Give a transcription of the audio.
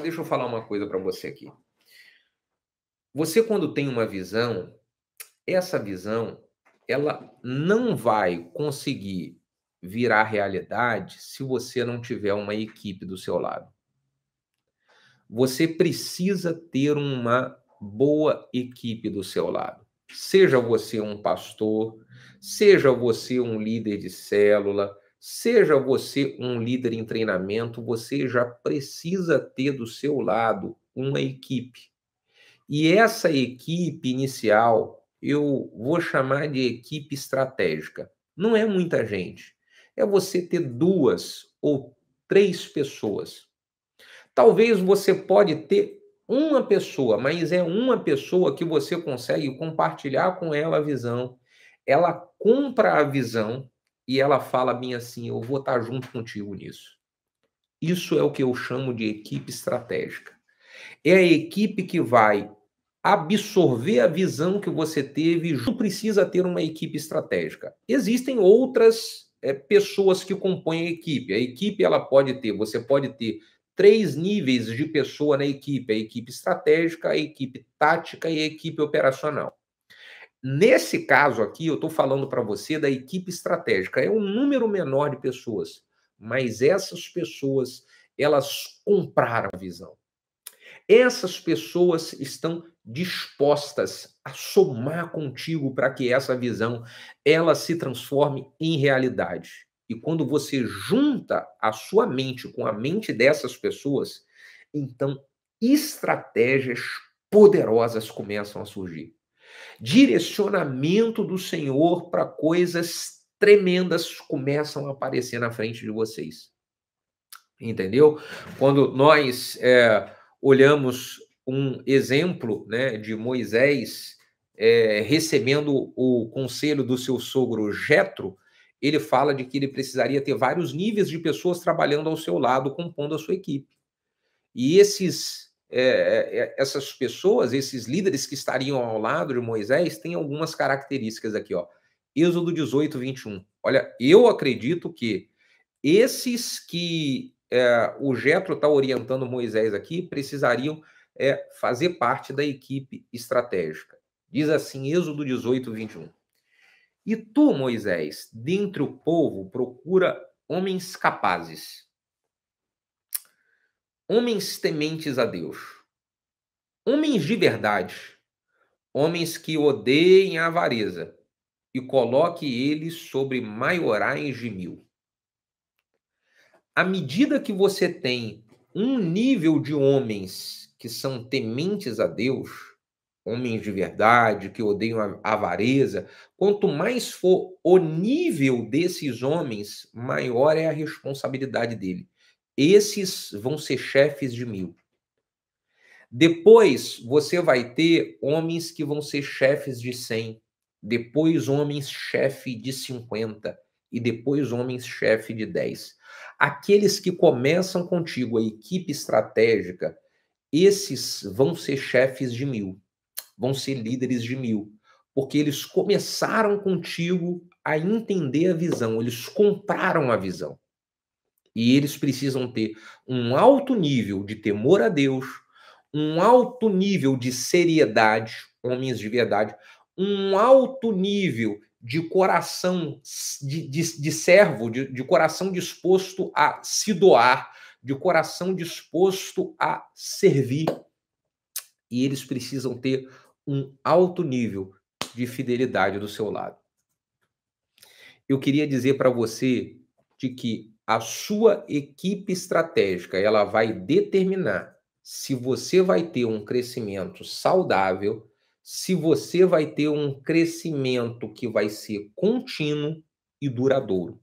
mas deixa eu falar uma coisa para você aqui. Você quando tem uma visão, essa visão, ela não vai conseguir virar realidade se você não tiver uma equipe do seu lado. Você precisa ter uma boa equipe do seu lado. Seja você um pastor, seja você um líder de célula, Seja você um líder em treinamento, você já precisa ter do seu lado uma equipe. E essa equipe inicial, eu vou chamar de equipe estratégica. Não é muita gente. É você ter duas ou três pessoas. Talvez você pode ter uma pessoa, mas é uma pessoa que você consegue compartilhar com ela a visão. Ela compra a visão e ela fala mim assim: eu vou estar junto contigo nisso. Isso é o que eu chamo de equipe estratégica. É a equipe que vai absorver a visão que você teve, não precisa ter uma equipe estratégica. Existem outras é, pessoas que compõem a equipe. A equipe ela pode ter, você pode ter três níveis de pessoa na equipe: a equipe estratégica, a equipe tática e a equipe operacional. Nesse caso aqui, eu estou falando para você da equipe estratégica. É um número menor de pessoas, mas essas pessoas, elas compraram a visão. Essas pessoas estão dispostas a somar contigo para que essa visão ela se transforme em realidade. E quando você junta a sua mente com a mente dessas pessoas, então estratégias poderosas começam a surgir. Direcionamento do Senhor para coisas tremendas começam a aparecer na frente de vocês. Entendeu? Quando nós é, olhamos um exemplo né, de Moisés é, recebendo o conselho do seu sogro Jetro, ele fala de que ele precisaria ter vários níveis de pessoas trabalhando ao seu lado, compondo a sua equipe. E esses é, é, é, essas pessoas, esses líderes que estariam ao lado de Moisés, têm algumas características aqui, ó. Êxodo 18, 21. Olha, eu acredito que esses que é, o Getro está orientando Moisés aqui precisariam é, fazer parte da equipe estratégica. Diz assim, Êxodo 18, 21. E tu, Moisés, dentre o povo, procura homens capazes homens tementes a Deus, homens de verdade, homens que odeiem a avareza, e coloque eles sobre maiorais de mil. À medida que você tem um nível de homens que são tementes a Deus, homens de verdade, que odeiam a avareza, quanto mais for o nível desses homens, maior é a responsabilidade dele. Esses vão ser chefes de mil. Depois você vai ter homens que vão ser chefes de cem. Depois homens chefe de cinquenta. E depois homens chefe de dez. Aqueles que começam contigo, a equipe estratégica, esses vão ser chefes de mil, vão ser líderes de mil, porque eles começaram contigo a entender a visão, eles compraram a visão. E eles precisam ter um alto nível de temor a Deus, um alto nível de seriedade, homens de verdade, um alto nível de coração de, de, de servo, de, de coração disposto a se doar, de coração disposto a servir. E eles precisam ter um alto nível de fidelidade do seu lado. Eu queria dizer para você de que a sua equipe estratégica ela vai determinar se você vai ter um crescimento saudável, se você vai ter um crescimento que vai ser contínuo e duradouro.